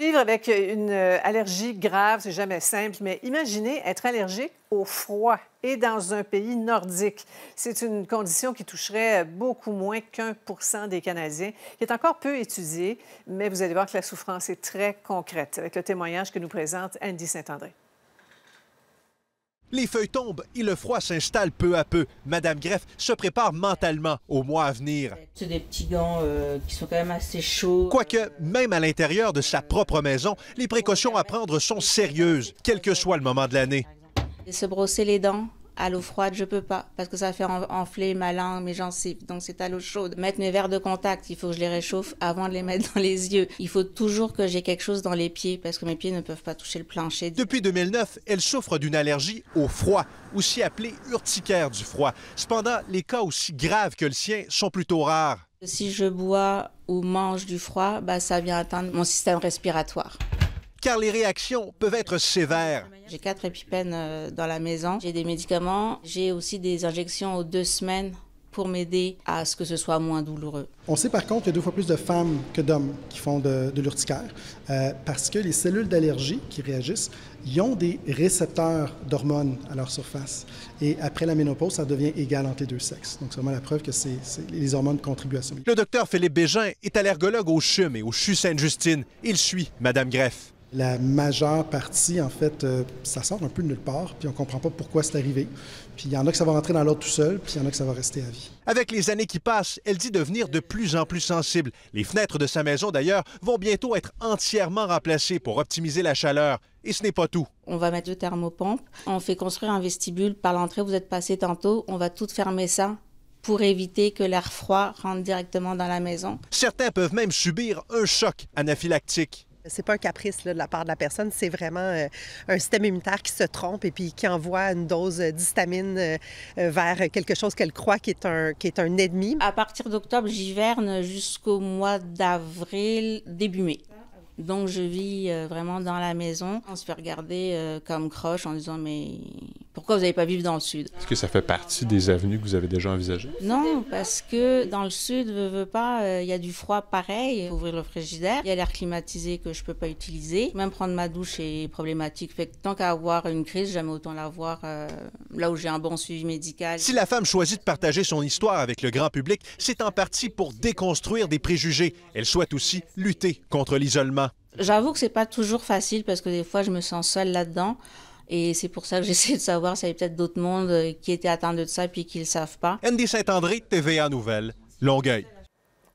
Vivre avec euh, une euh, allergie grave, c'est jamais simple, mais imaginez être allergique au froid et dans un pays nordique. C'est une condition qui toucherait euh, beaucoup moins qu'un pour cent des Canadiens, qui est encore peu étudiée, mais vous allez voir que la souffrance est très concrète avec le témoignage que nous présente Andy Saint-André. Les feuilles tombent et le froid s'installe peu à peu. Madame Greff se prépare mentalement au mois à venir. C'est des petits gants euh, qui sont quand même assez chauds. Euh. Quoique, même à l'intérieur de sa propre maison, les précautions à prendre sont sérieuses, quel que soit le moment de l'année. Se brosser les dents, à l'eau froide, je peux pas parce que ça fait enfler ma langue, mes gencives. Donc c'est à l'eau chaude. Mettre mes verres de contact, il faut que je les réchauffe avant de les mettre dans les yeux. Il faut toujours que j'ai quelque chose dans les pieds parce que mes pieds ne peuvent pas toucher le plancher. Depuis 2009, elle souffre d'une allergie au froid, aussi appelée urticaire du froid. Cependant, les cas aussi graves que le sien sont plutôt rares. Si je bois ou mange du froid, bah, ça vient atteindre mon système respiratoire car les réactions peuvent être sévères. J'ai quatre épipènes euh, dans la maison, j'ai des médicaments, j'ai aussi des injections aux deux semaines pour m'aider à ce que ce soit moins douloureux. On sait par contre qu'il y a deux fois plus de femmes que d'hommes qui font de, l'urticaire euh, parce que les cellules d'allergie qui réagissent, ils ont des récepteurs d'hormones à leur surface. Et après la ménopause, ça devient égal entre les deux sexes. Donc c'est vraiment la preuve que c'est les hormones contribuent à ça. Le docteur Philippe Bégin est allergologue au CHUM et au CHU Sainte-Justine. Il suit Madame Greff la majeure partie, en fait, euh, ça sort un peu de nulle part, puis on comprend pas pourquoi c'est arrivé. Puis il y en a que ça va rentrer dans l'ordre tout seul, puis il y en a que ça va rester à vie. Avec les années qui passent, elle dit devenir de plus en plus sensible. Les fenêtres de sa maison, d'ailleurs, vont bientôt être entièrement remplacées pour optimiser la chaleur. Et ce n'est pas tout. On va mettre deux thermopompe, on fait construire un vestibule par l'entrée, vous êtes passé tantôt, on va tout fermer ça pour éviter que l'air froid rentre directement dans la maison. Certains peuvent même subir un choc anaphylactique. C'est pas un caprice de la part de la personne, c'est vraiment euh, un système immunitaire qui se trompe et puis qui envoie une dose d'histamine euh, euh, vers quelque chose qu'elle croit qui est un, ennemi. À partir d'octobre, j'hiverne jusqu'au mois d'avril, début mai. Donc je vis vraiment dans la maison. On se fait regarder comme croche en disant mais pourquoi vous n'allez pas vivre dans le sud? Est-ce que ça fait partie des avenues que vous avez déjà envisagées? Non, parce que dans le sud, pas, euh, il y a du froid pareil, ouvrir le frigidaire, il y a l'air climatisé que je ne peux pas utiliser, même prendre ma douche est problématique. Fait tant qu'à avoir une crise, j'aime autant l'avoir voir euh, là où j'ai un bon suivi médical. Si la femme choisit de partager son histoire avec le grand public, c'est en partie pour déconstruire des préjugés. Elle souhaite aussi lutter contre l'isolement. J'avoue que ce n'est pas toujours facile parce que des fois je me sens seule là-dedans. Et c'est pour ça que j'essaie de savoir s'il y avait peut-être d'autres monde euh, qui étaient atteints de ça puis qui ne le savent pas. Andy Saint-André, TVA Nouvelle, Longueuil.